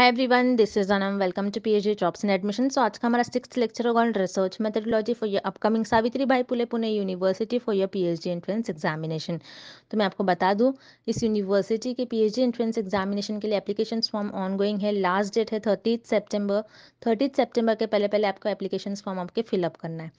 Hi everyone this is Anam welcome to PhD jobs and एडमिशन सो आज का हमारा सिक्स लेक्चर होगा on research methodology for your upcoming Savitribai Phule Pune university for your PhD entrance examination तो मैं आपको बता दूं इस यूनिवर्सिटी के पीएचडी एंट्रेंस एग्जामिनेशन के लिए एप्लीकेशन फॉर्म ऑन गोइंग है लास्ट डेट है थर्टीथ सेप्टेम्बर थर्टीथ सेप्टेम्बर के पहले पहले आपको एप्लीकेशन फॉर्म आपके फिलअप करना है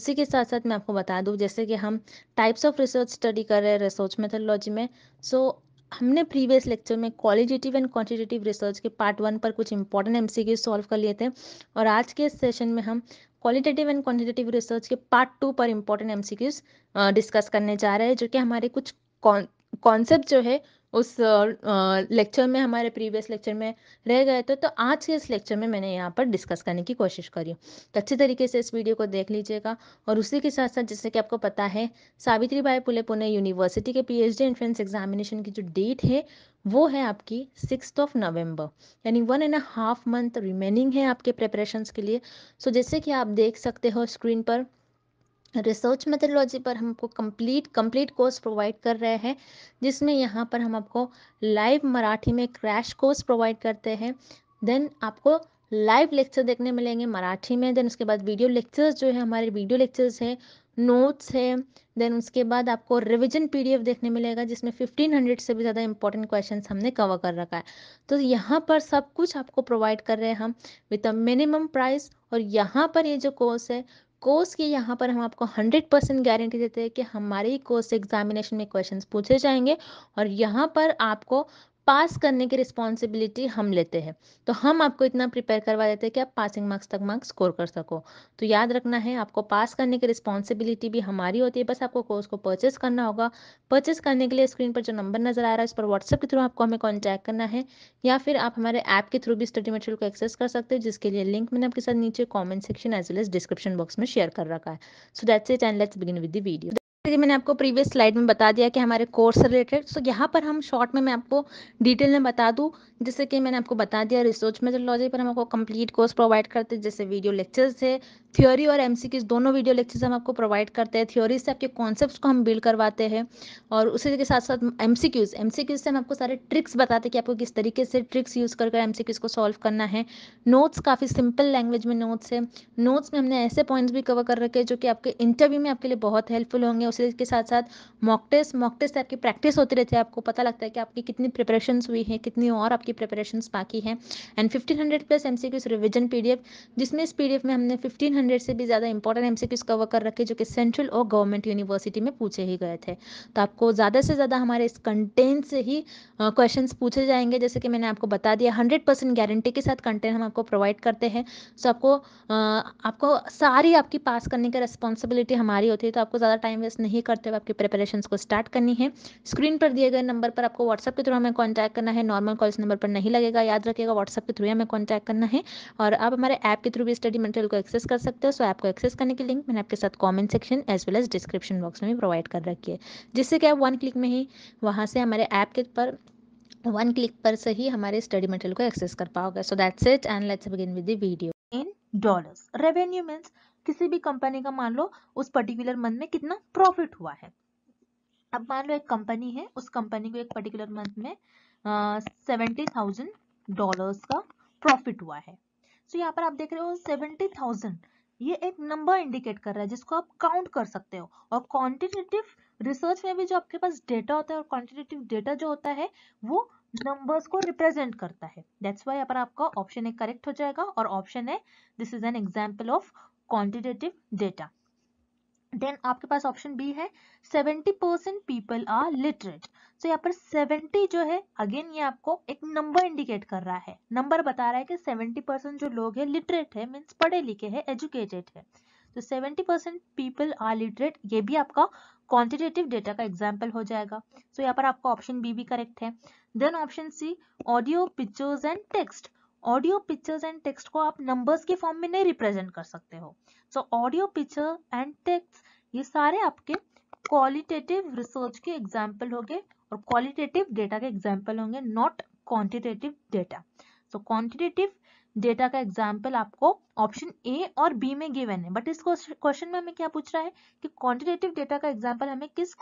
उसी के साथ साथ मैं आपको बता दूँ जैसे कि हम टाइप्स ऑफ रिसर्च स्टडी कर रहे हैं रिसर्च मेथडोलॉजी में सो so, हमने प्रीवियस लेक्चर में क्वालिटेटिव एंड क्वांटिटेटिव रिसर्च के पार्ट वन पर कुछ इंपॉर्टेंट एम सॉल्व कर लिए थे और आज के सेशन में हम क्वालिटेटिव एंड क्वांटिटेटिव रिसर्च के पार्ट टू पर इंपॉर्टेंट एम डिस्कस करने जा रहे हैं जो कि हमारे कुछ कॉन्सेप्ट जो है उस लेक्चर में हमारे प्रीवियस लेक्चर में रह गए थे तो आज के इस लेक्चर में मैंने यहाँ पर डिस्कस करने की कोशिश करी तो अच्छे तरीके से इस वीडियो को देख लीजिएगा और उसी के साथ साथ जैसे कि आपको पता है सावित्री बाई पुले पुणे यूनिवर्सिटी के पीएचडी एंट्रेंस एग्जामिनेशन की जो डेट है वो है आपकी सिक्स ऑफ नवंबर यानी one and half month remaining है आपके प्रेपरेशंस के लिए सो जैसे कि आप देख सकते हो स्क्रीन पर रिसर्च मेथडोलॉजी पर हमको कंप्लीट कंप्लीट कोर्स प्रोवाइड कर रहे हैं जिसमें यहाँ पर हम आपको लाइव मराठी में क्रैश कोर्स प्रोवाइड करते हैं देन आपको लाइव लेक्चर देखने मिलेंगे मराठी में देन उसके बाद वीडियो लेक्चर्स जो है हमारे वीडियो लेक्चर्स हैं नोट्स है देन उसके बाद आपको रिविजन पी देखने मिलेगा जिसमें हंड्रेड से भी ज़्यादा इंपॉर्टेंट क्वेश्चन हमने कवर कर रखा है तो यहाँ पर सब कुछ आपको प्रोवाइड कर रहे हैं हम विथ अ मिनिमम प्राइस और यहाँ पर ये जो कोर्स है कोर्स की यहाँ पर हम आपको 100 परसेंट गारंटी देते हैं कि हमारे ही कोर्स एग्जामिनेशन में क्वेश्चंस पूछे जाएंगे और यहाँ पर आपको पास करने की रिस्पॉन्सिबिलिटी हम लेते हैं तो हम आपको इतना प्रिपेयर करवा देते हैं कि आप पासिंग मार्क्स तक मार्क्स स्कोर कर सको तो याद रखना है आपको पास करने की रिस्पॉन्सिबिलिटी भी हमारी होती है बस आपको कोर्स को परचेस करना होगा परचेस करने के लिए स्क्रीन पर जो नंबर नज़र आ रहा है उस पर व्हाट्सएप के थ्रू आपको हमें कॉन्टैक्ट करना है या फिर आप हमारे ऐप के थ्रू भी स्टडी मटेरियल को एक्सेस कर सकते हैं जिसके लिए लिंक मैंने आपके साथ नीचे comment section as well as description box में शेयर कर रखा है so that's it and let's begin with the video जी मैंने आपको प्रीवियस स्लाइड में बता दिया कि हमारे कोर्स रिलेटेड सो तो यहाँ पर हम शॉर्ट में मैं आपको डिटेल में बता दूँ जैसे कि मैंने आपको बता दिया रिसर्च मेथोडोलॉजी पर हम आपको कंप्लीट कोर्स प्रोवाइड करते हैं जैसे वीडियो लेक्चर्स है थ्योरी और एम दोनों वीडियो लेक्चर्स हम आपको प्रोवाइड करते हैं थ्योरी से आपके कॉन्सेप्ट को हम बिल्ड करवाते हैं और उसी के साथ साथ M C Qs M C Qs से हम आपको सारे ट्रिक्स बताते हैं कि आपको किस तरीके से ट्रिक्स यूज़ कर एम सी क्यूज़ को सॉल्व करना है नोट्स काफ़ी सिंपल लैंग्वेज में नोट्स है नोट्स में हमने ऐसे पॉइंट्स भी कवर कर रखे हैं जो कि आपके इंटरव्यू में आपके लिए बहुत हेल्पफुल होंगे उसी के साथ साथ मॉक टेस्ट मॉक टेस्ट आपकी प्रैक्टिस होती रहती है आपको पता लगता है कि आपकी कितनी प्रिपरेशन हुई है कितनी और आपकी प्रिपरेशन बाकी है and fifteen hundred plus M C Qs revision P जिसमें इस पी में हमने फिफ्टीन हंड्रेड से भी ज़्यादा इंपॉर्टेंट सी कवर कर रखे जो कि सेंट्रल और गवर्नमेंट यूनिवर्सिटी में पूछे ही गए थे तो आपको ज़्यादा से ज़्यादा हमारे इस कंटेंट से ही क्वेश्चन पूछे जाएंगे जैसे कि मैंने आपको बता दिया हंड्रेड परसेंट गारंटी के साथ कंटेंट हम आपको प्रोवाइड करते हैं सो आपको आपको सारी आपकी पास करने की रिस्पॉन्सिबिलिटी हमारी होती है तो आपको ज़्यादा टाइम वेस्ट नहीं करते हुए आपकी प्रिपरेशन को स्टार्ट करनी है स्क्रीन पर दिए गए नंबर पर आपको व्हाट्सअप के थ्रू हमें कॉन्टैक्ट करना है नॉर्मल कॉल नंबर पर नहीं लगेगा याद रखिएगा व्हाट्सअप के थ्रू हमें कॉन्टैक्ट करना है और आप हमारे ऐप के थ्रू भी स्टडी मटेरियल को एक्सेस कर सकते सकते हो सो ऐप को एक्सेस करने की लिंक मैंने आपके साथ comment section as well as description box में भी प्रोवाइड कर रखी है जिससे कि आप वन क्लिक में ही वहाँ से हमारे ऐप के पर वन क्लिक पर से ही हमारे स्टडी मटेरियल को एक्सेस कर पाओगे so that's it and let's begin with the video in dollars revenue means किसी भी कंपनी का मान लो उस पर्टिकुलर मंथ में कितना प्रॉफिट हुआ है अब मान लो एक कंपनी है उस कंपनी को एक पर्टिकुलर मंथ में सेवेंटी थाउजेंड डॉलर्स का प्रॉफिट हुआ है सो so, यहाँ पर आप देख रहे हो सेवेंटी थाउजेंड ये एक नंबर इंडिकेट कर रहा है जिसको आप काउंट कर सकते हो और क्वान्टिटेटिव रिसर्च में भी जो आपके पास डेटा होता है और क्वान्टिटेटिव डेटा जो होता है वो नंबर्स को रिप्रेजेंट करता है दैट्स वाई पर आपका ऑप्शन ए करेक्ट हो जाएगा और ऑप्शन है this is an example of quantitative data then आपके पास ऑप्शन बी है 70 परसेंट पीपल आर लिटरेट तो यहाँ पर 70 जो है अगेन ये आपको एक नंबर इंडिकेट कर रहा है नंबर बता रहा है कि 70 परसेंट जो लोग हैं लिटरेट है मीन्स पढ़े लिखे हैं एजुकेटेड है तो 70 परसेंट पीपल आर लिटरेट ये भी आपका क्वांटिटेटिव डेटा का एग्जाम्पल हो जाएगा तो यहाँ पर आपका ऑप्शन बी भी करेक्ट है then option C audio pictures and text audio pictures and text को आप नंबर्स के फॉर्म में नहीं रिप्रेजेंट कर सकते हो so audio picture and text ये सारे आपके क्वालिटेटिव रिसर्च के एग्जाम्पल होंगे और क्वालिटेटिव डेटा के एग्जाम्पल होंगे not quantitative data so quantitative data का एग्जाम्पल आपको ऑप्शन ए और बी में गिवन है बट इस क्वेश्चन में हमें क्या पूछ रहा है कि क्वांटिटेटिव डेटा का एग्जाम्पल हमें किस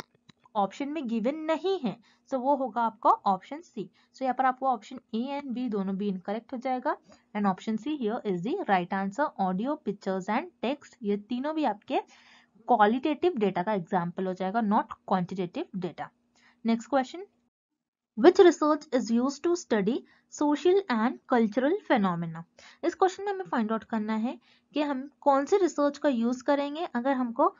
ऑप्शन में गिवन नहीं है सो so वो होगा आपका ऑप्शन सी सो यहाँ पर आपको ऑप्शन ए एंड बी दोनों भी इनकरेक्ट हो जाएगा and option C here is the right answer audio pictures and text ये तीनों भी आपके क्वालिटेटिव डेटा का एग्जाम्पल हो जाएगा not quantitative data next question which research is use to study social and cultural phenomena इस क्वेश्चन में हमें फाइंड आउट करना है कि हम कौन से रिसर्च का यूज करेंगे अगर हमको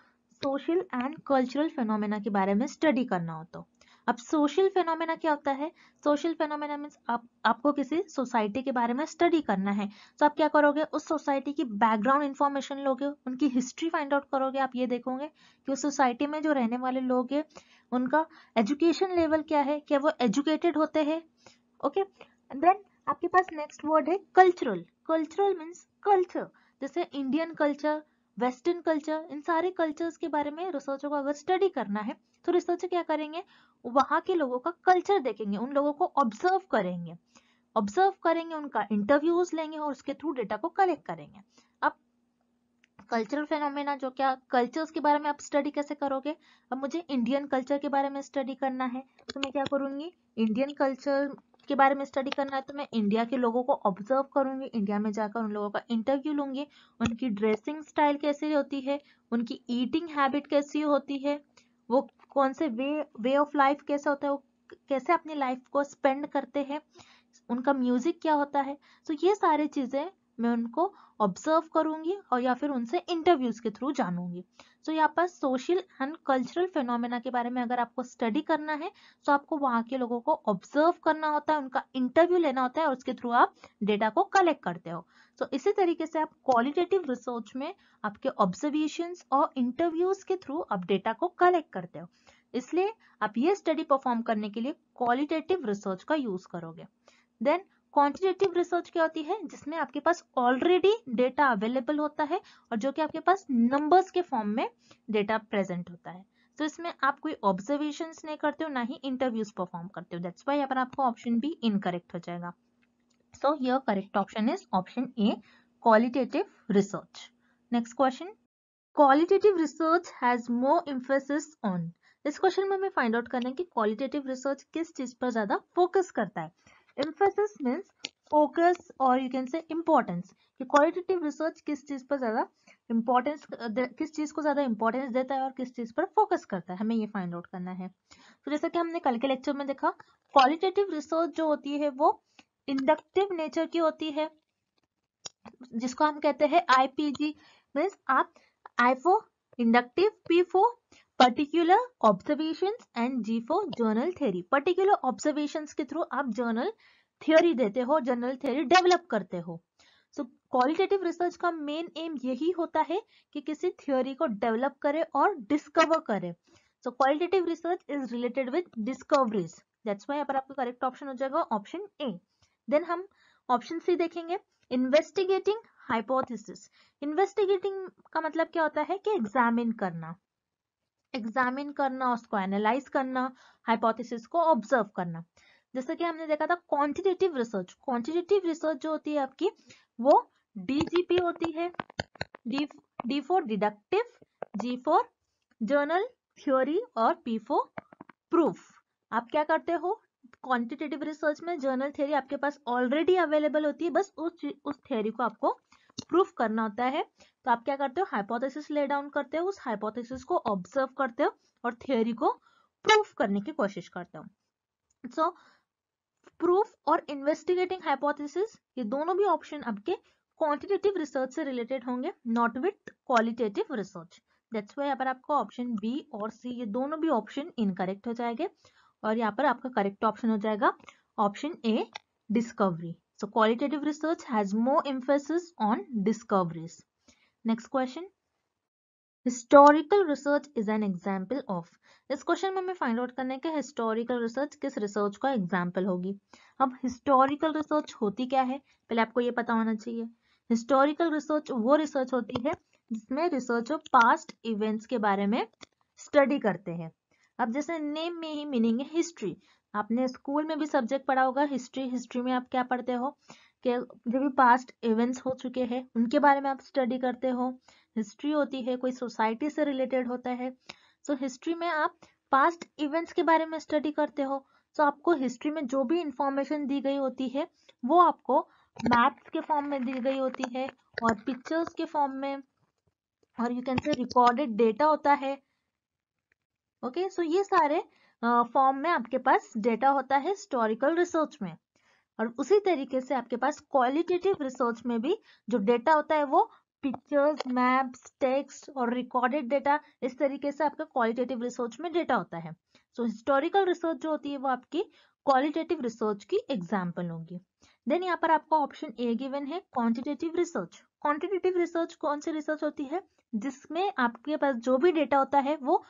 सोशल एंड कल्चरल फेनोमेना के बारे में स्टडी करना होता तो। अब सोशल फेनोमेना क्या होता है सोशल फेनोमेना मीन्स आप आपको किसी सोसाइटी के बारे में स्टडी करना है तो आप क्या करोगे उस सोसाइटी की बैकग्राउंड इन्फॉर्मेशन लोगे उनकी हिस्ट्री फाइंड आउट करोगे आप ये देखोगे कि उस सोसाइटी में जो रहने वाले लोग हैं उनका एजुकेशन लेवल क्या है क्या वो एजुकेटेड होते हैं ओके देन आपके पास नेक्स्ट वर्ड है कल्चरल कल्चरल मीन्स कल्चर जैसे इंडियन कल्चर वेस्टर्न कल्चर इन सारे कल्चर्स के बारे में रिसर्चर को अगर स्टडी करना है तो रिसर्चर क्या करेंगे वहां के लोगों का कल्चर देखेंगे उन लोगों को ऑब्जर्व करेंगे ऑब्जर्व करेंगे उनका इंटरव्यूज लेंगे और उसके थ्रू डेटा को कलेक्ट करेंगे अब कल्चरल फेनोमेना जो क्या कल्चर्स के बारे में आप स्टडी कैसे करोगे अब मुझे इंडियन कल्चर के बारे में स्टडी करना है तो मैं क्या करूंगी इंडियन कल्चर के बारे में स्टडी करना है तो मैं इंडिया के लोगों को ऑब्जर्व करूंगी इंडिया में जाकर उन लोगों का इंटरव्यू लूंगी उनकी ड्रेसिंग स्टाइल कैसी होती है उनकी ईटिंग हैबिट कैसी होती है वो कौन से वे वे ऑफ लाइफ कैसा होता है वो कैसे अपनी लाइफ को स्पेंड करते हैं उनका म्यूजिक क्या होता है तो ये सारी चीज़ें मैं उनको ऑब्जर्व करूंगी और या फिर उनसे इंटरव्यूज के थ्रू जानूंगी सो तो यहाँ पर सोशल एंड कल्चरल फेनोमेना के बारे में अगर आपको स्टडी करना है तो आपको वहां के लोगों को ऑब्जर्व करना होता है उनका इंटरव्यू लेना होता है और उसके थ्रू आप डेटा को कलेक्ट करते हो सो तो so, इसी तरीके से आप क्वालिटेटिव रिसर्च में आपके ऑब्जर्वेशन और इंटरव्यूज के थ्रू आप डेटा को कलेक्ट करते हो इसलिए आप ये स्टडी परफॉर्म करने के लिए क्वालिटेटिव रिसर्च का यूज करोगे देन क्वांटिटेटिव रिसर्च क्या होती है जिसमें आपके पास ऑलरेडी डेटा अवेलेबल होता है और जो कि आपके पास नंबर्स के फॉर्म में डेटा प्रेजेंट होता है तो इसमें आप कोई ऑब्जर्वेशन नहीं करते हो ना ही इंटरव्यूज परफॉर्म करते हो दैट्स वाई पर आपका ऑप्शन बी इनकरेक्ट हो जाएगा so your correct option is option A qualitative research next question qualitative research has more emphasis on इस क्वेश्चन में हमें फाइंड आउट करना है कि क्वालिटेटिव रिसर्च किस चीज पर ज्यादा फोकस करता है एम्फेसिस मीन्स फोकस और यू कैन से इम्पोर्टेंस कि क्वालिटेटिव रिसर्च किस चीज़ पर ज़्यादा इम्पोर्टेंस किस चीज़ को ज़्यादा इम्पोर्टेंस देता है और किस चीज़ पर फोकस करता है हमें ये फाइंड आउट करना है तो जैसा कि हमने कल के लेक्चर में देखा क्वालिटेटिव रिसर्च जो होती है वो इंडक्टिव नेचर की होती है जिसको हम कहते हैं आईपीजी मीन्स आप I for inductive P for particular observation and G for general theory particular observation के थ्रू आप जर्नल थ्योरी देते हो जर्नल थ्योरी डेवलप करते हो सो क्वालिटेटिव रिसर्च का मेन एम यही होता है कि किसी थ्योरी को डेवलप करे और डिस्कवर करे so qualitative research is related with discoveries that's why पर आपका करेक्ट ऑप्शन हो जाएगा ऑप्शन ए देन हम ऑप्शन सी देखेंगे इन्वेस्टिगेटिंग हाइपोथेसिस इन्वेस्टिगेटिंग का मतलब क्या होता है कि एग्जामिन करना एग्जामिन करना उसको एनालाइज करना हाइपोथेसिस को ऑब्जर्व करना जैसे कि हमने देखा था क्वांटिटेटिव रिसर्च क्वांटिटेटिव रिसर्च जो होती है आपकी वो डीजीपी होती है D D for deductive G for general theory और पी फोर प्रूफ आप क्या करते हो क्वांटिटेटिव रिसर्च में जर्नल थ्योरी आपके पास ऑलरेडी अवेलेबल होती है बस उस उस थ्योरी को आपको प्रूफ करना होता है तो आप क्या करते हो हाइपोथेसिस ले डाउन करते हो उस हाइपोथेसिस को ऑब्जर्व करते हो और थियोरी को प्रूफ करने की कोशिश करते हो सो प्रूफ और इन्वेस्टिगेटिंग हाइपोथेसिस ये दोनों भी ऑप्शन आपके क्वांटिटेटिव रिसर्च से रिलेटेड होंगे not with qualitative research that's why यहाँ पर आपका ऑप्शन बी और सी ये दोनों भी ऑप्शन इनकरेक्ट हो जाएंगे और यहाँ पर आपका करेक्ट ऑप्शन हो जाएगा option A discovery So qualitative research has more emphasis on discoveries. Next question. historical research is an example of इस क्वेश्चन में हमें फाइंड आउट करने के हिस्टोरिकल रिसर्च किस रिसर्च का एग्जाम्पल होगी अब हिस्टोरिकल रिसर्च होती क्या है पहले आपको ये पता होना चाहिए हिस्टोरिकल रिसर्च वो रिसर्च होती है जिसमें रिसर्च ऑफ पास्ट इवेंट्स के बारे में स्टडी करते हैं अब जैसे नेम में ही मीनिंग है हिस्ट्री आपने स्कूल में भी सब्जेक्ट पढ़ा होगा हिस्ट्री हिस्ट्री में आप क्या पढ़ते हो कि जो भी पास्ट इवेंट्स हो चुके हैं उनके बारे में आप स्टडी करते हो हिस्ट्री होती है कोई सोसाइटी से रिलेटेड होता है सो so, हिस्ट्री में आप पास्ट इवेंट्स के बारे में स्टडी करते हो सो so, आपको हिस्ट्री में जो भी इंफॉर्मेशन दी गई होती है वो आपको मैप्स के फॉर्म में दी गई होती है और पिक्चर्स के फॉर्म में और you can say recorded data होता है ओके okay, सो so ये सारे फॉर्म में आपके पास डेटा होता है हिस्टोरिकल रिसर्च में और उसी तरीके से आपके पास क्वालिटेटिव रिसर्च में भी जो डेटा होता है वो पिक्चर्स मैप्स टेक्स्ट और रिकॉर्डेड डेटा इस तरीके से आपका क्वालिटेटिव रिसर्च में डेटा होता है सो हिस्टोरिकल रिसर्च जो होती है वो आपकी क्वालिटेटिव रिसर्च की एग्जाम्पल होगी देन यहाँ पर आपका ऑप्शन ए गिवन है क्वान्टिटेटिव रिसर्च क्वांटिटेटिव रिसर्च कौन सी रिसर्च होती है जिसमें आपके पास जो भी डेटा होता है वो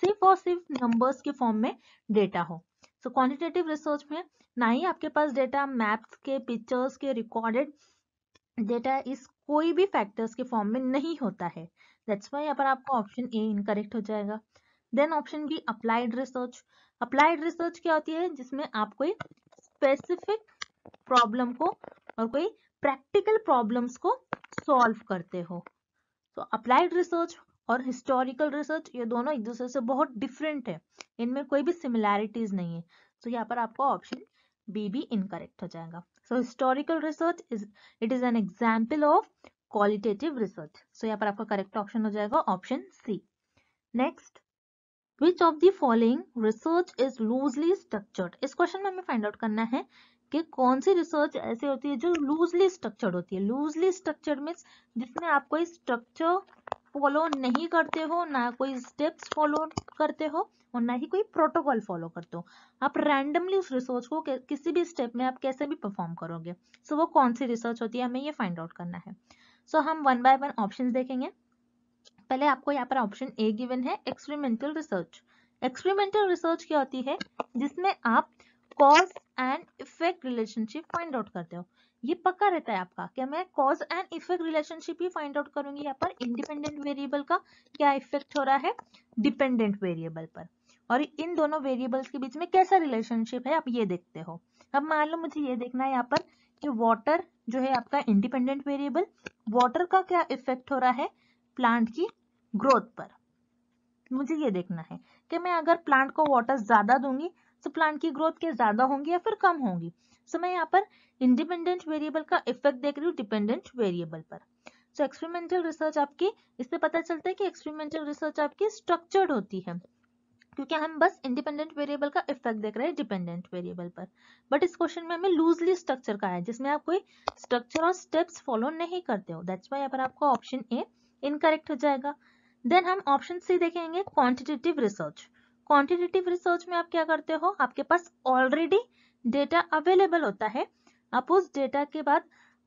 सिर्फ और सिर्फ नंबर्स के फॉर्म में डेटा हो सो क्वांटिटेटिव रिसर्च में ना ही आपके पास डेटा मैप्स के पिक्चर्स के रिकॉर्डेड डेटा इस कोई भी फैक्टर्स के फॉर्म में नहीं होता है दैट्स वाई यहाँ पर आपका ऑप्शन ए इनकरेक्ट हो जाएगा then option B applied research applied research क्या होती है जिसमें आप कोई स्पेसिफिक प्रॉब्लम को और कोई प्रैक्टिकल प्रॉब्लम्स को सॉल्व करते हो तो अप्लाइड रिसर्च और हिस्टोरिकल रिसर्च ये दोनों एक दूसरे से बहुत डिफरेंट है इनमें कोई भी सिमिलैरिटीज नहीं है सो so, यहाँ पर आपका ऑप्शन बी भी इनकरेक्ट हो जाएगा so historical research is it is an example of qualitative research so यहाँ पर आपका करेक्ट ऑप्शन हो जाएगा option C next which of the following research is loosely structured इस क्वेश्चन में हमें फाइंड आउट करना है कि कौन सी रिसर्च ऐसी होती है जो लूजली स्ट्रक्चर्ड होती है लूजली स्ट्रक्चर्ड मीन्स जिसमें आप कोई स्ट्रक्चर फॉलो नहीं करते हो ना कोई स्टेप्स फॉलो करते हो और ना ही कोई प्रोटोकॉल फॉलो करते हो आप रैंडमली उस रिसर्च को किसी भी स्टेप में आप कैसे भी परफॉर्म करोगे सो so, वो कौन सी रिसर्च होती है हमें ये फाइंड आउट करना है सो so, हम वन बाय वन ऑप्शन देखेंगे पहले आपको यहाँ पर ऑप्शन ए गिवन है एक्सपेरिमेंटल रिसर्च एक्सपेरिमेंटल रिसर्च क्या होती है जिसमें आप cause and effect relationship find out करते हो ये पक्का रहता है आपका क्या मैं कॉज एंड इफेक्ट रिलेशनशिप ही फाइंड आउट करूंगी यहाँ पर इंडिपेंडेंट वेरिएबल का क्या इफेक्ट हो रहा है डिपेंडेंट वेरिएबल पर और इन दोनों वेरिएबल्स के बीच में कैसा रिलेशनशिप है आप ये देखते हो अब मान लो मुझे ये देखना है यहाँ पर कि वाटर जो है आपका इंडिपेंडेंट वेरिएबल वाटर का क्या इफेक्ट हो रहा है प्लांट की ग्रोथ पर मुझे ये देखना है कि मैं अगर प्लांट को वाटर ज्यादा दूंगी तो प्लांट की ग्रोथ क्या ज्यादा होंगी या फिर कम होंगी सो so, मैं यहाँ पर इंडिपेंडेंट वेरिएबल का इफेक्ट देख रही हूँ डिपेंडेंट वेरिएबल पर सो एक्सपेरिमेंटल रिसर्च आपकी इससे पता चलता है कि एक्सपेरिमेंटल रिसर्च आपकी स्ट्रक्चर्ड होती है क्योंकि हम बस इंडिपेंडेंट वेरिएबल का इफेक्ट देख रहे हैं डिपेंडेंट वेरिएबल पर बट इस क्वेश्चन में हमें लूजली स्ट्रक्चर का है जिसमें आप कोई स्ट्रक्चर और स्टेप्स फॉलो नहीं करते हो दैट्स वाई यहाँ पर आपको ऑप्शन ए इनकरेक्ट हो जाएगा देन हम ऑप्शन सी देखेंगे क्वांटिटेटिव रिसर्च क्वांटिटेटिव रिसर्च में आप क्या करते हो आपके पास ऑलरेडी डेटा अवेलेबल होता है आप उस डेटा के बाद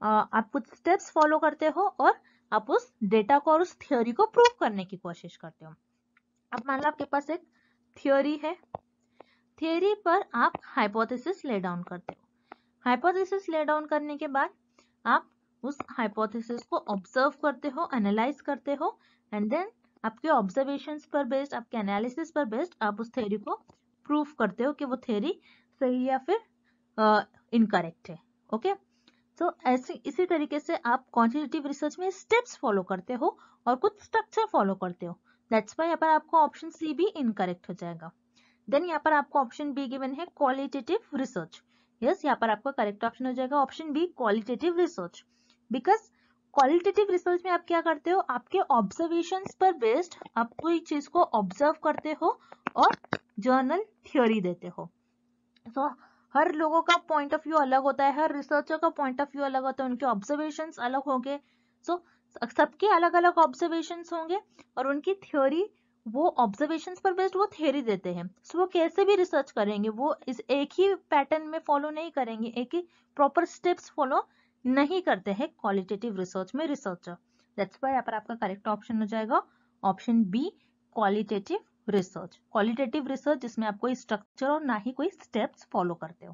आप कुछ स्टेप्स फॉलो करते हो और आप उस डेटा को और उस थियोरी को प्रूव करने की कोशिश करते हो अब मान लो आपके पास एक थियोरी है थियोरी पर आप हाइपोथेसिस ले डाउन करते हो हाइपोथेसिस ले डाउन करने के बाद आप उस हाइपोथेसिस को ऑब्जर्व करते हो एनालाइज करते हो एंड देन आपके ऑब्जर्वेशंस पर बेस्ड आपके एनालिसिस पर बेस्ड आप उस थ्योरी को प्रूफ करते हो कि वो थ्योरी सही या फिर इनकरेक्ट है ओके सो तो ऐसे इसी तरीके से आप क्वान्टिटेटिव रिसर्च में स्टेप्स फॉलो करते हो और कुछ स्ट्रक्चर फॉलो करते हो दैट्स वाई यहाँ पर आपको ऑप्शन सी भी इनकरेक्ट हो जाएगा देन यहाँ पर आपको ऑप्शन बी गिवन है क्वालिटेटिव रिसर्च यस यहाँ पर आपका करेक्ट ऑप्शन हो जाएगा option B qualitative research because qualitative research में आप क्या करते हो आपके ऑब्जर्वेशन पर बेस्ड आप कोई चीज को ऑब्जर्व करते हो और जर्नल थ्योरी देते हो सो so, हर लोगों का पॉइंट ऑफ व्यू अलग होता है हर रिसर्चर का पॉइंट ऑफ व्यू अलग होता है उनके ऑब्जर्वेशन अलग होंगे सो so, सबके अलग अलग ऑब्जर्वेशन होंगे और उनकी थ्योरी वो ऑब्जर्वेशन पर बेस्ड वो थ्योरी देते हैं सो so, वो कैसे भी रिसर्च करेंगे वो इस एक ही पैटर्न में फॉलो नहीं करेंगे एक ही प्रॉपर स्टेप्स फॉलो नहीं करते हैं क्वालिटेटिव रिसर्च में रिसर्चर दैट्स वाई यहाँ पर आपका करेक्ट ऑप्शन हो जाएगा option B qualitative research qualitative research जिसमें आप कोई स्ट्रक्चर और ना ही कोई स्टेप्स फॉलो करते हो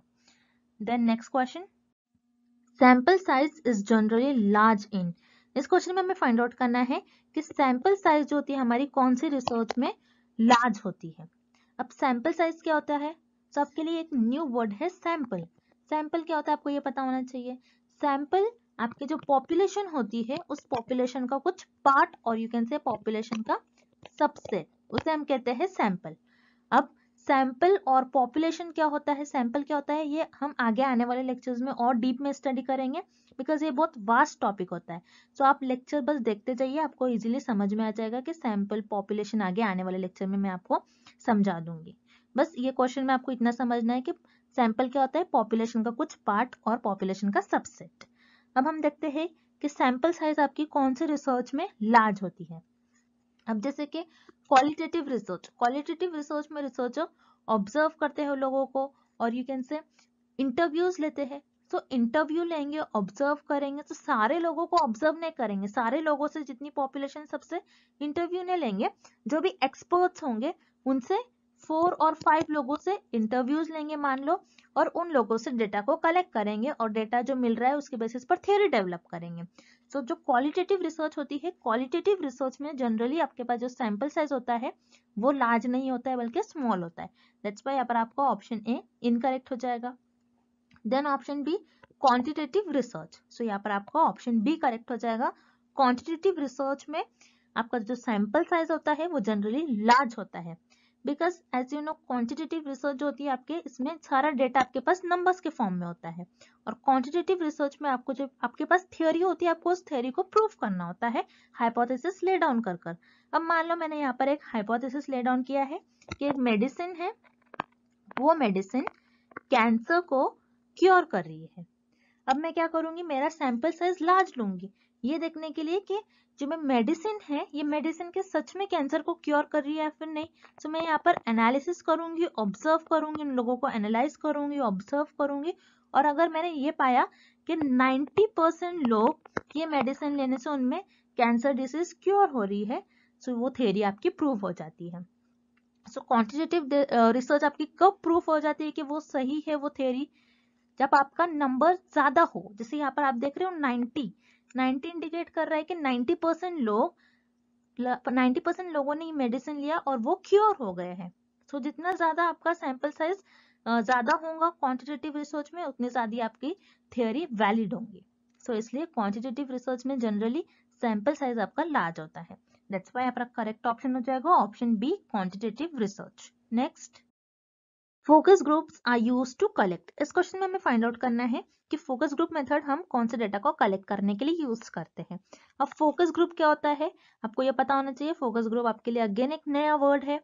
then next question sample size is generally large in इस क्वेश्चन में हमें फाइंड आउट करना है कि सैंपल साइज जो होती है हमारी कौन सी रिसर्च में लार्ज होती है अब सैंपल साइज क्या होता है तो आपके लिए एक न्यू वर्ड है सैंपल सैंपल क्या होता है आपको ये पता होना चाहिए सैंपल आपके जो पॉपुलेशन होती है उस पॉपुलेशन का कुछ पार्ट और यू कैन से पॉपुलेशन का सबसेट उसे हम कहते हैं सैंपल अब सैंपल और पॉपुलेशन क्या होता है सैंपल क्या होता है ये हम आगे आने वाले लेक्चर्स में और डीप में स्टडी करेंगे बिकॉज ये बहुत वास्ट टॉपिक होता है सो so, आप लेक्चर बस देखते जाइए आपको इजीली समझ में आ जाएगा कि सैंपल पॉपुलेशन आगे आने वाले लेक्चर में मैं आपको समझा दूंगी बस ये क्वेश्चन में आपको इतना समझना है कि सैंपल क्या होता है पॉपुलेशन का कुछ पार्ट और पॉपुलेशन का सबसेट अब हम देखते हैं कि सैंपल साइज आपकी कौन से रिसर्च में लार्ज होती है अब जैसे कि क्वालिटेटिव रिसर्च क्वालिटेटिव रिसर्च में रिसर्चर ऑब्जर्व करते हैं लोगों को और यू कैन से इंटरव्यूज लेते हैं सो so, इंटरव्यू लेंगे ऑब्जर्व करेंगे तो so, सारे लोगों को ऑब्जर्व नहीं करेंगे सारे लोगों से जितनी पॉपुलेशन सबसे इंटरव्यू नहीं लेंगे जो भी एक्सपर्ट्स होंगे उनसे फोर और फाइव लोगों से इंटरव्यूज लेंगे मान लो और उन लोगों से डेटा को कलेक्ट करेंगे और डेटा जो मिल रहा है उसके बेसिस पर थ्योरी डेवलप करेंगे सो so, जो क्वालिटेटिव रिसर्च होती है क्वालिटेटिव रिसर्च में जनरली आपके पास जो सैंपल साइज होता है वो लार्ज नहीं होता है बल्कि स्मॉल होता है दैट्स वाई यहाँ पर आपका ऑप्शन ए इनकरेक्ट हो जाएगा then option B quantitative research so यहाँ पर आपका ऑप्शन बी करेक्ट हो जाएगा क्वान्टिटेटिव रिसर्च में आपका जो सैंपल साइज होता है वो जनरली लार्ज होता है because as you know quantitative research जो होती है आपके इसमें सारा डेटा आपके पास नंबर्स के फॉर्म में होता है और क्वान्टिटेटिव रिसर्च में आपको जो आपके पास थ्योरी होती है आपको उस थ्योरी को प्रूव करना होता है हाइपोथेसिस ले डाउन कर कर अब मान लो मैंने यहाँ पर एक हाइपोथेसिस ले डाउन किया है कि एक मेडिसिन है वो मेडिसिन कैंसर को क्योर कर रही है अब मैं क्या करूंगी मेरा सैंपल साइज लार्ज लूंगी ये देखने के लिए कि जो मैं मेडिसिन है ये मेडिसिन के सच में कैंसर को क्योर कर रही है या फिर नहीं तो मैं यहाँ पर एनालिसिस करूंगी ऑब्जर्व करूंगी उन लोगों को एनालाइज करूंगी ऑब्जर्व करूंगी और अगर मैंने ये पाया कि 90 परसेंट लोग ये मेडिसिन लेने से उनमें कैंसर डिसीज क्योर हो रही है सो वो थेरी आपकी प्रूव हो जाती है सो क्वान्टिटेटिव रिसर्च आपकी कब प्रूफ हो जाती है कि वो सही है वो थेरी जब आपका नंबर ज्यादा हो जैसे यहाँ पर आप देख रहे हो नाइनटी नाइन्टी इंडिकेट कर रहा है कि नाइन्टी परसेंट लोग नाइन्टी परसेंट लोगों ने ये मेडिसिन लिया और वो क्योर हो गए हैं सो so, जितना ज्यादा आपका सैंपल साइज ज्यादा होगा क्वांटिटेटिव रिसर्च में उतनी ज्यादा आपकी थियोरी वैलिड होंगी सो so, इसलिए क्वांटिटेटिव रिसर्च में जनरली सैंपल साइज आपका लार्ज होता है दैट्स वाई आपका करेक्ट ऑप्शन हो जाएगा option B quantitative research next focus groups are use to collect इस क्वेश्चन में हमें फाइंड आउट करना है कि फोकस ग्रुप मेथड हम कौन से डेटा को कलेक्ट करने के लिए यूज करते हैं अब फोकस ग्रुप क्या होता है आपको यह पता होना चाहिए फोकस ग्रुप आपके लिए अगेन एक नया वर्ड है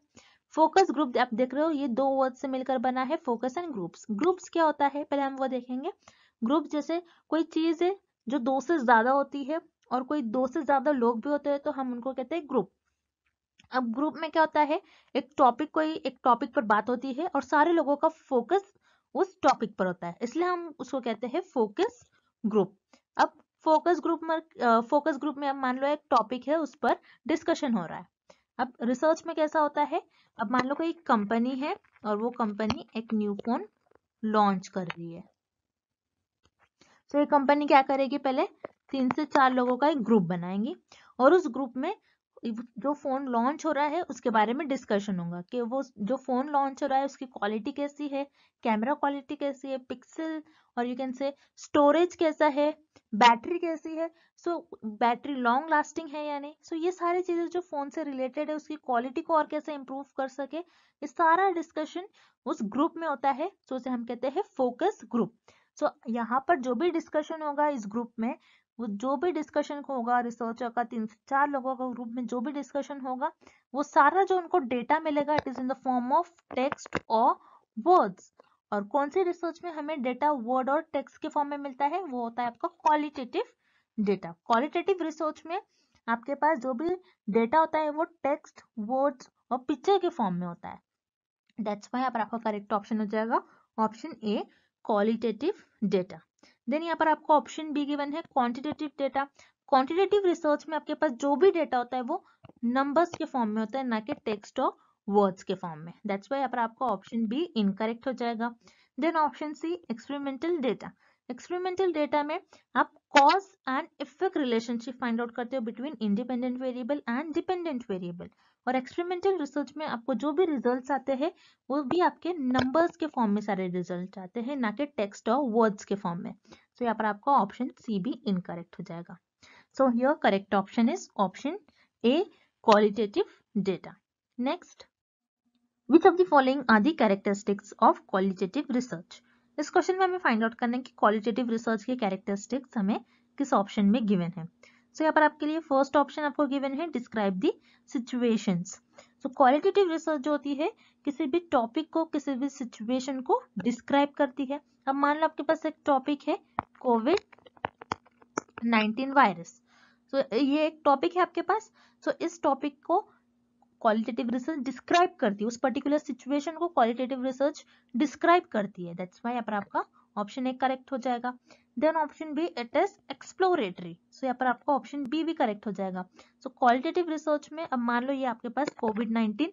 फोकस ग्रुप आप देख रहे हो ये दो वर्ड से मिलकर बना है फोकस एंड ग्रुप्स ग्रुप्स क्या होता है पहले हम वो देखेंगे ग्रुप जैसे कोई चीज है जो दो से ज्यादा होती है और कोई दो से ज्यादा लोग भी होते हैं तो हम उनको कहते हैं ग्रुप अब ग्रुप में क्या होता है एक टॉपिक कोई एक टॉपिक पर बात होती है और सारे लोगों का फोकस उस टॉपिक पर होता है इसलिए हम उसको कहते हैं फोकस ग्रुप अब फोकस ग्रुप में फोकस ग्रुप में अब मान लो एक टॉपिक है उस पर डिस्कशन हो रहा है अब रिसर्च में कैसा होता है अब मान लो कोई कंपनी है और वो कंपनी एक न्यू फोन लॉन्च कर रही है तो ये कंपनी क्या करेगी पहले तीन से चार लोगों का एक ग्रुप बनाएंगी और उस ग्रुप में जो फ़ोन लॉन्च हो रहा है उसके बारे में डिस्कशन होगा कि वो जो फ़ोन लॉन्च हो रहा है उसकी क्वालिटी कैसी है कैमरा क्वालिटी कैसी है पिक्सल और यू कैन से स्टोरेज कैसा है बैटरी कैसी है सो बैटरी लॉन्ग लास्टिंग है यानी सो ये सारी चीज़ें जो फ़ोन से रिलेटेड है उसकी क्वालिटी को और कैसे इंप्रूव कर सके ये सारा डिस्कशन उस ग्रुप में होता है सो so, उसे हम कहते हैं फोकस ग्रुप सो यहाँ पर जो भी डिस्कशन होगा इस ग्रुप में वो जो भी डिस्कशन होगा रिसर्चर का तीन से चार लोगों का ग्रुप में जो भी डिस्कशन होगा वो सारा जो उनको डेटा मिलेगा it is in the form of text और वर्ड्स और कौन सी रिसर्च में हमें डेटा वर्ड और टेक्स्ट के फॉर्म में मिलता है वो होता है आपका क्वालिटेटिव डेटा क्वालिटेटिव रिसर्च में आपके पास जो भी डेटा होता है वो टेक्स्ट वर्ड्स और पिक्चर के फॉर्म में होता है डेट्स वाई आपका करेक्ट ऑप्शन हो जाएगा option A qualitative data then यहाँ पर आपको ऑप्शन बी गिवन है क्वांटिटेटिव डेटा क्वांटिटेटिव रिसर्च में आपके पास जो भी डेटा होता है वो नंबर्स के फॉर्म में होता है ना कि टेक्स्ट और वर्ड्स के फॉर्म में दैट्स वाई यहाँ पर आपका ऑप्शन बी इनकरेक्ट हो जाएगा then option C experimental data experimental data में आप cause and effect relationship find out करते हो between independent variable and dependent variable और एक्सपेरिमेंटल रिसर्च में आपको जो भी रिजल्ट आते हैं वो भी आपके नंबर्स के फॉर्म में सारे रिजल्ट आते हैं ना कि टेक्स्ट और वर्ड्स के फॉर्म में सो यहाँ पर आपका ऑप्शन सी भी इनकरेक्ट हो जाएगा so here correct option is option A qualitative data next which of the following are the characteristics of qualitative research इस क्वेश्चन में हमें फाइंड आउट करना है कि क्वालिटेटिव रिसर्च के कैरेक्टरिस्टिक्स हमें किस ऑप्शन में गिवन है सो यहाँ पर आपके लिए फर्स्ट ऑप्शन आपको गिवन है describe the situations so qualitative research जो होती है किसी भी टॉपिक को किसी भी सिचुएशन को डिस्क्राइब करती है अब मान लो आपके पास एक टॉपिक है कोविड नाइनटीन वायरस सो ये एक टॉपिक है आपके पास सो so, इस टॉपिक को क्वालिटेटिव रिसर्च डिस्क्राइब करती है उस पर्टिकुलर सिचुएशन को क्वालिटेटिव रिसर्च डिस्क्राइब करती है दैट्स वाई यहाँ पर आपका ऑप्शन ए करेक्ट हो जाएगा then option B it is exploratory so यहाँ पर आपका ऑप्शन बी भी करेक्ट हो जाएगा सो क्वालिटेटिव रिसर्च में अब मान लो ये आपके पास कोविड नाइन्टीन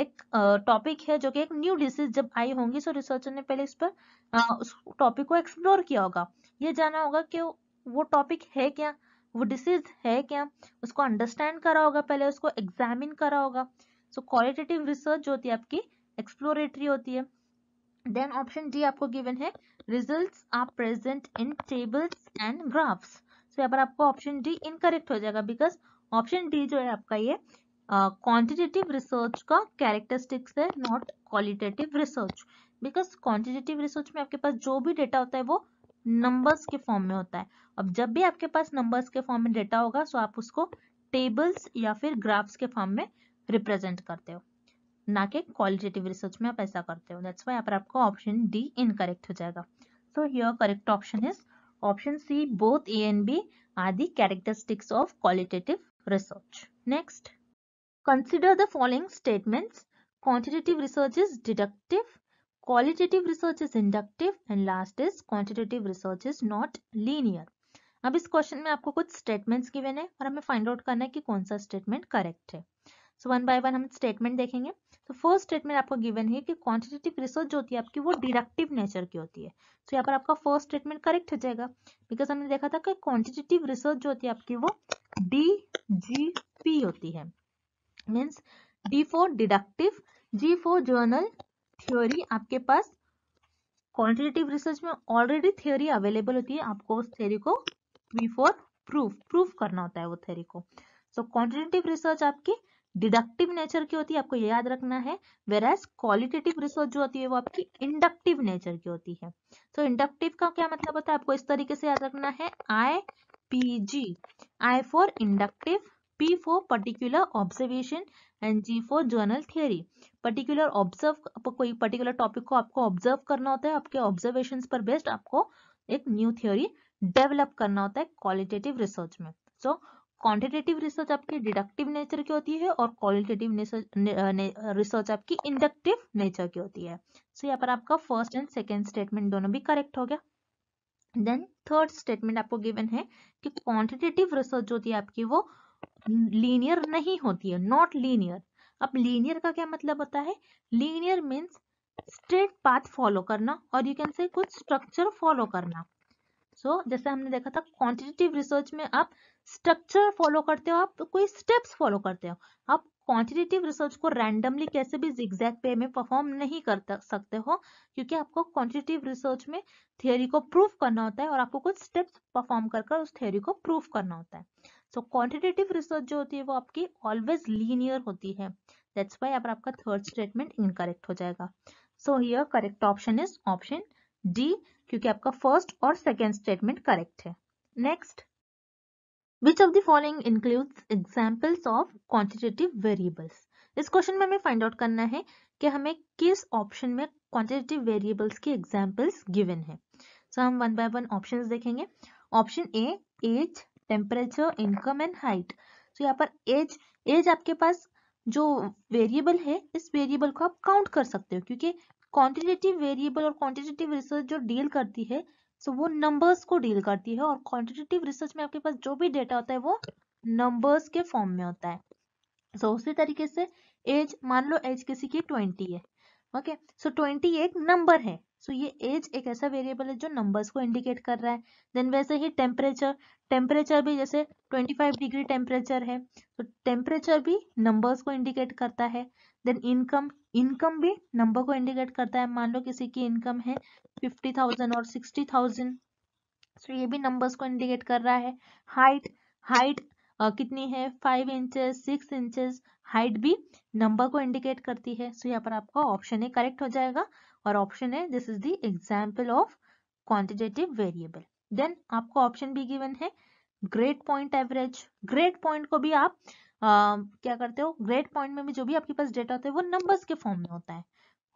एक टॉपिक uh, है जो कि एक न्यू डिसीज जब आई होंगी सो रिसर्चर ने पहले इस पर uh, उस टॉपिक को एक्सप्लोर किया होगा ये जाना होगा कि वो टॉपिक है क्या वो डिसीज है क्या उसको अंडरस्टैंड करा होगा पहले उसको एग्जामिन करा होगा सो क्वालिटेटिव रिसर्च जो होती है आपकी एक्सप्लोरेटरी होती है देन ऑप्शन डी आपको गिवन है result are present in tables and graphs तो यहाँ पर आपको ऑप्शन डी इनकरेक्ट हो जाएगा बिकॉज ऑप्शन डी जो है आपका ये क्वांटिटेटिव uh, रिसर्च का कैरेक्टरिस्टिक्स है not qualitative research because quantitative research में आपके पास जो भी डेटा होता है वो नंबर्स के फॉर्म में होता है अब जब भी आपके पास नंबर्स के फॉर्म में डेटा होगा सो आप उसको टेबल्स या फिर ग्राफ्स के फॉर्म में रिप्रेजेंट करते हो ना कि क्वालिटेटिव रिसर्च में आप ऐसा करते हो दैट्स वाई यहाँ पर आपका ऑप्शन डी इनकरेक्ट हो जाएगा so here correct option is option C both A and B are the characteristics of qualitative research next consider the following statements quantitative research is deductive qualitative research is inductive and last is quantitative research is not linear अब इस question में आपको कुछ statements given है और हमें find out करना है कि कौन सा स्टेटमेंट करेक्ट है सो वन बाय वन हम स्टेटमेंट देखेंगे तो फर्स्ट स्टेटमेंट आपको गिवन है कि क्वांटिटेटिव रिसर्च जो होती है आपकी वो डिडक्टिव नेचर की होती है तो यहाँ पर आपका फर्स्ट स्टेटमेंट करेक्ट हो जाएगा बिकॉज हमने देखा था कि क्वांटिटेटिव रिसर्च जो होती है आपकी वो डी जी पी होती है means D deductive G general theory आपके पास क्वांटिटेटिव रिसर्च में ऑलरेडी थ्योरी अवेलेबल होती है आपको उस थ्योरी को बिफोर प्रूफ प्रूफ करना होता है वो थ्योरी को सो क्वांटिटेटिव रिसर्च आपकी डिडक्टिव नेचर की होती है आपको ये याद रखना है वेर एज क्वालिटेटिव रिसर्च जो होती है वो आपकी इंडक्टिव नेचर की होती है तो so, इंडक्टिव का क्या मतलब होता है आपको इस तरीके से याद रखना है I P G I for inductive P for particular observation and G for journal theory. Particular observe कोई particular topic को आपको observe करना होता है आपके observations पर based आपको एक new theory develop करना होता है qualitative research में. So क्वांटिटेटिव रिसर्च आपकी डिडक्टिव नेचर की होती है और क्वालिटेटिव रिसर्च आपकी इंडक्टिव नेचर की होती है सो यहाँ पर आपका फर्स्ट एंड सेकेंड स्टेटमेंट दोनों भी करेक्ट हो गया देन थर्ड स्टेटमेंट आपको गिवन है कि क्वांटिटेटिव रिसर्च होती है आपकी वो लीनियर नहीं होती है नॉट लीनियर अब लीनियर का क्या मतलब होता है linear means straight path follow करना और यू कैन से कुछ स्ट्रक्चर फॉलो करना सो so, जैसे हमने देखा था क्वांटिटेटिव रिसर्च में आप स्ट्रक्चर फॉलो करते हो आप कोई स्टेप्स फॉलो करते हो आप क्वांटिटेटिव रिसर्च को रैंडमली कैसे भी जिग्जैक्ट पे में परफॉर्म नहीं कर सकते हो क्योंकि आपको क्वांटिटेटिव रिसर्च में थियोरी को प्रूफ करना होता है और आपको कुछ स्टेप्स परफॉर्म कर उस थियोरी को प्रूफ करना होता है सो क्वांटिटेटिव रिसर्च जो होती है वो आपकी ऑलवेज लीनियर होती है दैट्स वाई आपका थर्ड स्टेटमेंट इनकरेक्ट हो जाएगा so here correct option is option D क्योंकि आपका फर्स्ट और सेकेंड स्टेटमेंट करेक्ट है next which of the following includes examples of quantitative variables इस क्वेश्चन में हमें फाइंड आउट करना है कि हमें किस ऑप्शन में क्वान्टिटेटिव वेरिएबल्स की एग्जाम्पल्स गिवन है सो so, हम वन बाय वन ऑप्शन देखेंगे option A age temperature income and height तो यहाँ पर एज एज आपके पास जो वेरिएबल है इस वेरिएबल को आप काउंट कर सकते हो क्योंकि क्वांटिटेटिव वेरिएबल और क्वांटिटेटिव रिसर्च जो डील करती है सो वो नंबर्स को डील करती है और क्वांटिटेटिव रिसर्च में आपके पास जो भी डेटा होता है वो नंबर्स के फॉर्म में होता है सो so, उसी तरीके से एज मान लो एज किसी की ट्वेंटी है ओके सो ट्वेंटी एक नंबर है सो so, ये एज एक ऐसा वेरिएबल है जो नंबर्स को इंडिकेट कर रहा है देन वैसे ही टेम्परेचर टेम्परेचर भी जैसे 25 डिग्री टेम्परेचर है तो so, टेम्परेचर भी नंबर्स को इंडिकेट करता है देन इनकम इनकम भी नंबर को इंडिकेट करता है मान लो किसी की इनकम है फिफ्टी थाउजेंड और सिक्सटी थाउजेंड सो तो ये भी नंबर्स को इंडिकेट कर रहा है हाइट हाइट uh, कितनी है five inches six inches height भी नंबर को इंडिकेट करती है सो so, यहाँ पर आपका ऑप्शन ए करेक्ट हो जाएगा और ऑप्शन है this is the example of quantitative variable then आपको ऑप्शन भी गिवन है grade point average grade point को भी आप क्या करते हो ग्रेड पॉइंट में भी जो भी आपके पास डेटा होता है वो नंबर्स के फॉर्म में होता है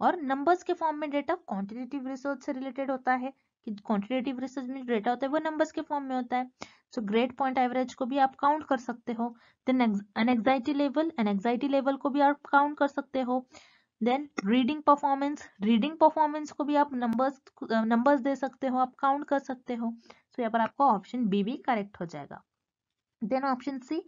और नंबर्स के फॉर्म में डेटा क्वान्टिटेटिव रिसर्च से रिलेटेड होता है कि क्वान्टिटेटिव रिसर्च में डेटा होता है वो नंबर्स के फॉर्म में होता है सो ग्रेड पॉइंट एवरेज को भी आप काउंट कर सकते हो then anxiety level anxiety level को भी आप काउंट कर सकते हो then reading performance reading performance को भी आप नंबर्स नंबर्स दे सकते हो आप काउंट कर सकते हो सो so, यहाँ पर आपका ऑप्शन बी भी करेक्ट हो जाएगा देन ऑप्शन सी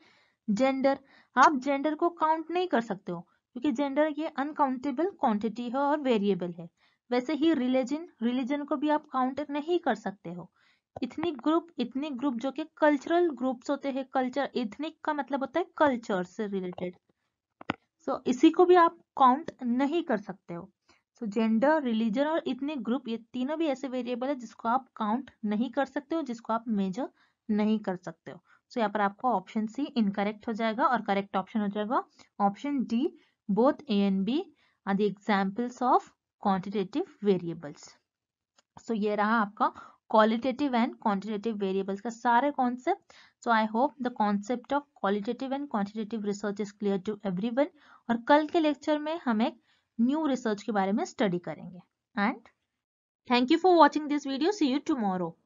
जेंडर आप जेंडर को काउंट नहीं कर सकते हो क्योंकि जेंडर ये अनकाउंटेबल क्वांटिटी है और वेरिएबल है वैसे ही रिलीजन रिलीजन को भी आप काउंट नहीं कर सकते हो इतनी ग्रुप इतनी ग्रुप जो कि कल्चरल ग्रुप्स होते हैं कल्चर इथनिक का मतलब होता है कल्चर से रिलेटेड सो इसी को भी आप काउंट नहीं कर सकते हो सो जेंडर रिलीजन और इतने ग्रुप ये तीनों भी ऐसे वेरिएबल है जिसको आप काउंट नहीं कर सकते हो जिसको आप मेजर नहीं कर सकते हो सो यहाँ पर आपको ऑप्शन सी इनकरेक्ट हो जाएगा और करेक्ट ऑप्शन हो जाएगा option D both A and B are the examples of quantitative variables so ये रहा आपका क्वालिटेटिव एंड क्वान्टिटेटिव वेरिएबल्स का सारे concept so I hope the concept of qualitative and quantitative research is clear to everyone और कल के lecture में हम एक न्यू रिसर्च के बारे में स्टडी करेंगे and thank you for watching this video see you tomorrow